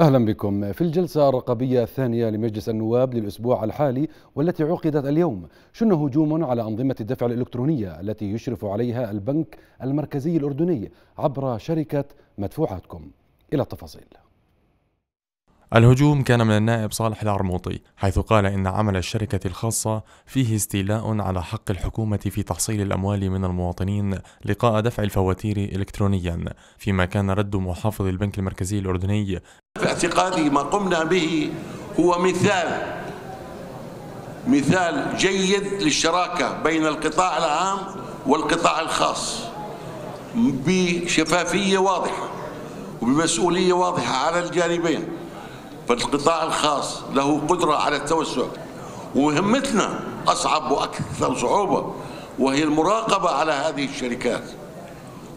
أهلا بكم في الجلسة الرقابية الثانية لمجلس النواب للأسبوع الحالي والتي عقدت اليوم شن هجوم على أنظمة الدفع الإلكترونية التي يشرف عليها البنك المركزي الأردني عبر شركة مدفوعاتكم إلى التفاصيل الهجوم كان من النائب صالح العرموطي حيث قال إن عمل الشركة الخاصة فيه استيلاء على حق الحكومة في تحصيل الأموال من المواطنين لقاء دفع الفواتير إلكترونيا فيما كان رد محافظ البنك المركزي الأردني في اعتقادي ما قمنا به هو مثال مثال جيد للشراكة بين القطاع العام والقطاع الخاص بشفافية واضحة وبمسؤولية واضحة على الجانبين فالقطاع الخاص له قدرة على التوسع ومهمتنا أصعب وأكثر صعوبة وهي المراقبة على هذه الشركات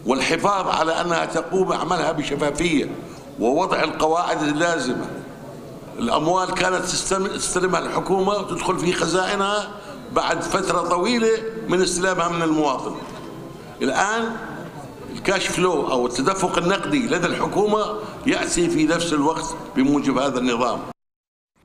والحفاظ على أنها تقوم عملها بشفافية ووضع القواعد اللازمة الأموال كانت تستلمها الحكومة وتدخل في خزائنها بعد فترة طويلة من استلامها من المواطن الآن الكاش فلو أو التدفق النقدي لدى الحكومة ياتي في نفس الوقت بموجب هذا النظام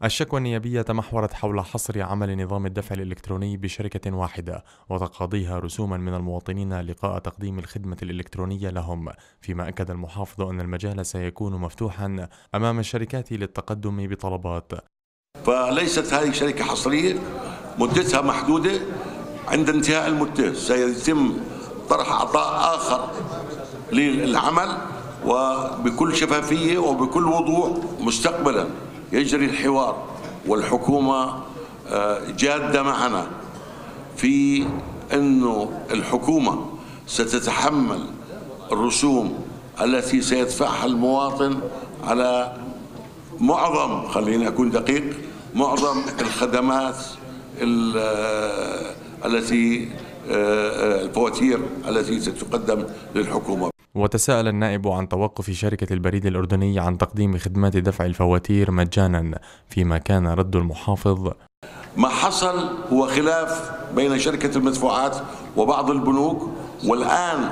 الشكوى النيابية تمحورت حول حصر عمل نظام الدفع الإلكتروني بشركة واحدة وتقاضيها رسوما من المواطنين لقاء تقديم الخدمة الإلكترونية لهم فيما أكد المحافظ أن المجال سيكون مفتوحا أمام الشركات للتقدم بطلبات فليست هذه شركة حصرية مدتها محدودة عند انتهاء المدة سيتم طرح عطاء آخر للعمل وبكل شفافية وبكل وضوح مستقبلا يجري الحوار والحكومة آه، جادة معنا في أنه الحكومة ستتحمل الرسوم التي سيدفعها المواطن على معظم خليني أكون دقيق معظم الخدمات آه، التي آه، الفواتير التي ستقدم للحكومة وتساءل النائب عن توقف شركة البريد الأردني عن تقديم خدمات دفع الفواتير مجانا فيما كان رد المحافظ ما حصل هو خلاف بين شركة المدفوعات وبعض البنوك والآن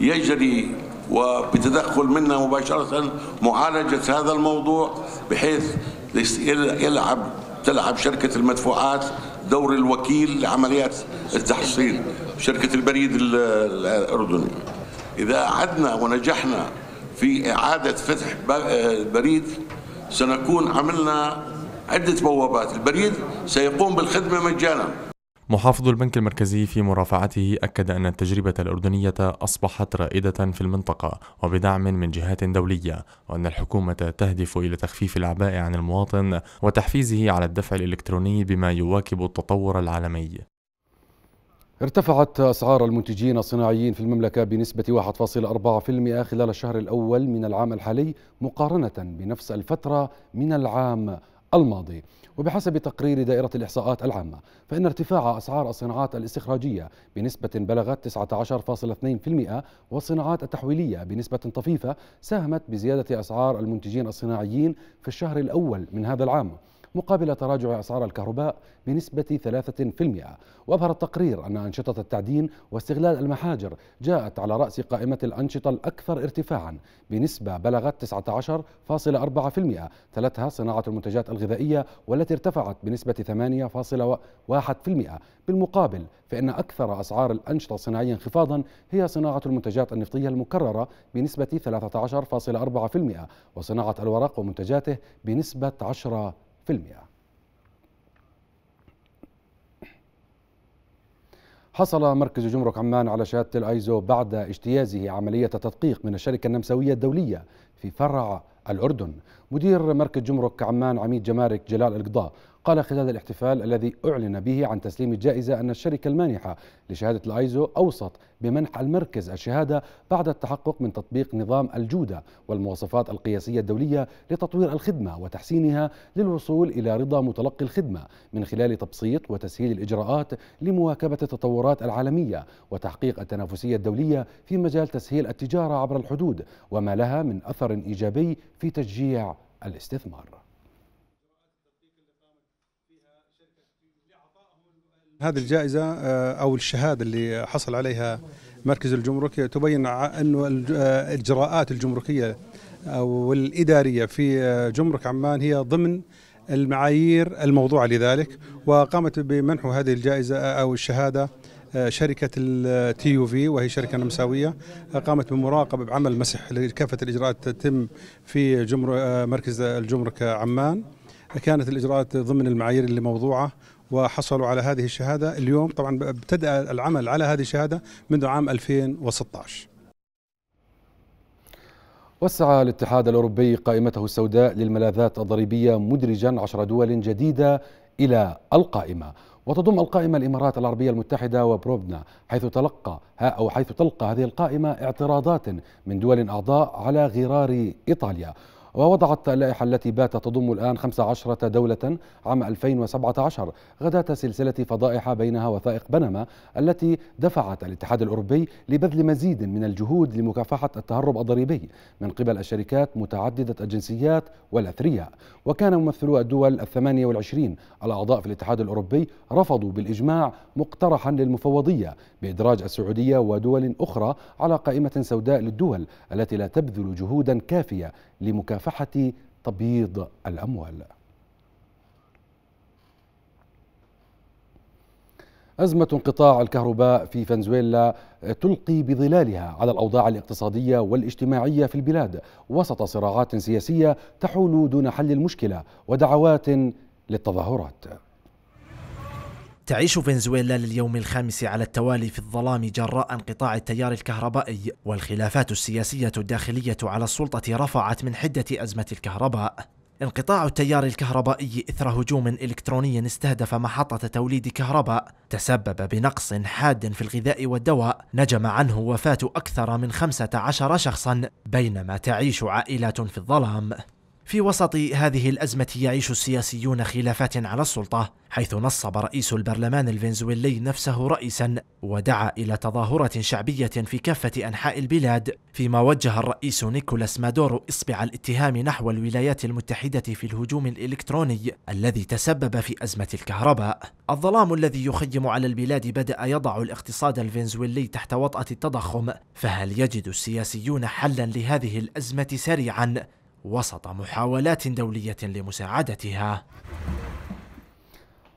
يجري وبتدخل منا مباشرة معالجة هذا الموضوع بحيث يلعب تلعب شركة المدفوعات دور الوكيل لعمليات التحصيل شركة البريد الأردني إذا أعدنا ونجحنا في إعادة فتح آه، البريد سنكون عملنا عدة بوابات البريد سيقوم بالخدمة مجانا محافظ البنك المركزي في مرافعته أكد أن التجربة الأردنية أصبحت رائدة في المنطقة وبدعم من جهات دولية وأن الحكومة تهدف إلى تخفيف العباء عن المواطن وتحفيزه على الدفع الإلكتروني بما يواكب التطور العالمي ارتفعت أسعار المنتجين الصناعيين في المملكة بنسبة 1.4% خلال الشهر الأول من العام الحالي مقارنة بنفس الفترة من العام الماضي وبحسب تقرير دائرة الإحصاءات العامة فإن ارتفاع أسعار الصناعات الاستخراجية بنسبة بلغت 19.2% والصناعات التحويلية بنسبة طفيفة ساهمت بزيادة أسعار المنتجين الصناعيين في الشهر الأول من هذا العام مقابل تراجع أسعار الكهرباء بنسبة 3% وأظهر التقرير أن أنشطة التعدين واستغلال المحاجر جاءت على رأس قائمة الأنشطة الأكثر ارتفاعا بنسبة بلغت 19.4% تلتها صناعة المنتجات الغذائية والتي ارتفعت بنسبة 8.1% بالمقابل فإن أكثر أسعار الأنشطة الصناعية انخفاضا هي صناعة المنتجات النفطية المكررة بنسبة 13.4% وصناعة الورق ومنتجاته بنسبة 10% في المئة حصل مركز جمرك عمان على شهادة الايزو بعد اجتيازه عملية تدقيق من الشركة النمساوية الدولية في فرع الأردن مدير مركز جمرك عمان عميد جمارك جلال القضاء قال خلال الاحتفال الذي أعلن به عن تسليم الجائزة أن الشركة المانحة لشهادة الأيزو أوصت بمنح المركز الشهادة بعد التحقق من تطبيق نظام الجودة والمواصفات القياسية الدولية لتطوير الخدمة وتحسينها للوصول إلى رضا متلقي الخدمة من خلال تبسيط وتسهيل الإجراءات لمواكبة التطورات العالمية وتحقيق التنافسية الدولية في مجال تسهيل التجارة عبر الحدود وما لها من أثر إيجابي في تشجيع الاستثمار هذه الجائزة آه، أو الشهادة اللي حصل عليها مركز الجمرك تبين أنه الإجراءات آه، الجمركية والإدارية في آه، جمرك عمان هي ضمن المعايير الموضوعة لذلك وقامت بمنح هذه الجائزة أو الشهادة شركة التي يو في وهي شركة نمساوية قامت بمراقبة بعمل مسح لكافة الإجراءات تتم في جمر مركز الجمرك عمان كانت الإجراءات ضمن المعايير اللي موضوعة وحصلوا على هذه الشهادة اليوم طبعا ابتدأ العمل على هذه الشهادة منذ عام 2016 وسع الاتحاد الأوروبي قائمته السوداء للملاذات الضريبية مدرجا عشر دول جديدة إلى القائمة وتضم القائمة الإمارات العربية المتحدة وبروبنا حيث تلقى أو حيث تلقى هذه القائمة اعتراضات من دول أعضاء على غرار إيطاليا ووضعت اللائحة التي باتت تضم الآن 15 دولة عام 2017 غداة سلسلة فضائح بينها وثائق بنما التي دفعت الاتحاد الأوروبي لبذل مزيد من الجهود لمكافحة التهرب الضريبي من قبل الشركات متعددة الجنسيات والأثرياء وكان ممثلو الدول الثمانية والعشرين الأعضاء في الاتحاد الأوروبي رفضوا بالإجماع مقترحا للمفوضية بإدراج السعودية ودول أخرى على قائمة سوداء للدول التي لا تبذل جهودا كافية لمكافحة تبييض الأموال أزمة انقطاع الكهرباء في فنزويلا تلقي بظلالها على الأوضاع الاقتصادية والاجتماعية في البلاد وسط صراعات سياسية تحول دون حل المشكلة ودعوات للتظاهرات تعيش فنزويلا لليوم الخامس على التوالي في الظلام جراء انقطاع التيار الكهربائي والخلافات السياسية الداخلية على السلطة رفعت من حدة أزمة الكهرباء انقطاع التيار الكهربائي إثر هجوم إلكتروني استهدف محطة توليد كهرباء تسبب بنقص حاد في الغذاء والدواء نجم عنه وفاة أكثر من 15 شخصا بينما تعيش عائلات في الظلام في وسط هذه الأزمة يعيش السياسيون خلافات على السلطة حيث نصب رئيس البرلمان الفنزويلي نفسه رئيسا ودعا إلى تظاهرة شعبية في كافة أنحاء البلاد فيما وجه الرئيس نيكولاس مادورو إصبع الاتهام نحو الولايات المتحدة في الهجوم الإلكتروني الذي تسبب في أزمة الكهرباء الظلام الذي يخيم على البلاد بدأ يضع الاقتصاد الفنزويلي تحت وطأة التضخم فهل يجد السياسيون حلا لهذه الأزمة سريعا؟ وسط محاولات دولية لمساعدتها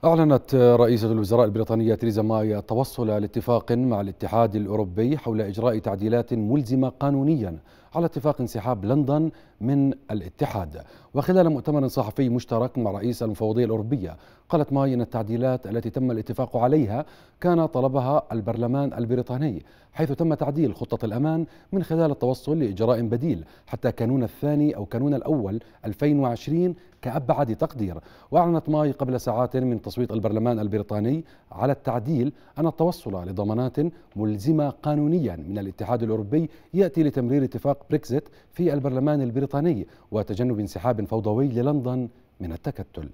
أعلنت رئيسة الوزراء البريطانية تريزا ماي التوصل لاتفاق مع الاتحاد الأوروبي حول إجراء تعديلات ملزمة قانونياً على اتفاق انسحاب لندن من الاتحاد وخلال مؤتمر صحفي مشترك مع رئيس المفوضية الأوروبية قالت ماي أن التعديلات التي تم الاتفاق عليها كان طلبها البرلمان البريطاني حيث تم تعديل خطة الأمان من خلال التوصل لإجراء بديل حتى كانون الثاني أو كانون الأول 2020 كأبعد تقدير وأعلنت ماي قبل ساعات من تصويت البرلمان البريطاني على التعديل أن التوصل لضمانات ملزمة قانونيا من الاتحاد الأوروبي يأتي لتمرير اتفاق بريكزيت في البرلمان البريطاني وتجنب انسحاب فوضوي للندن من التكتل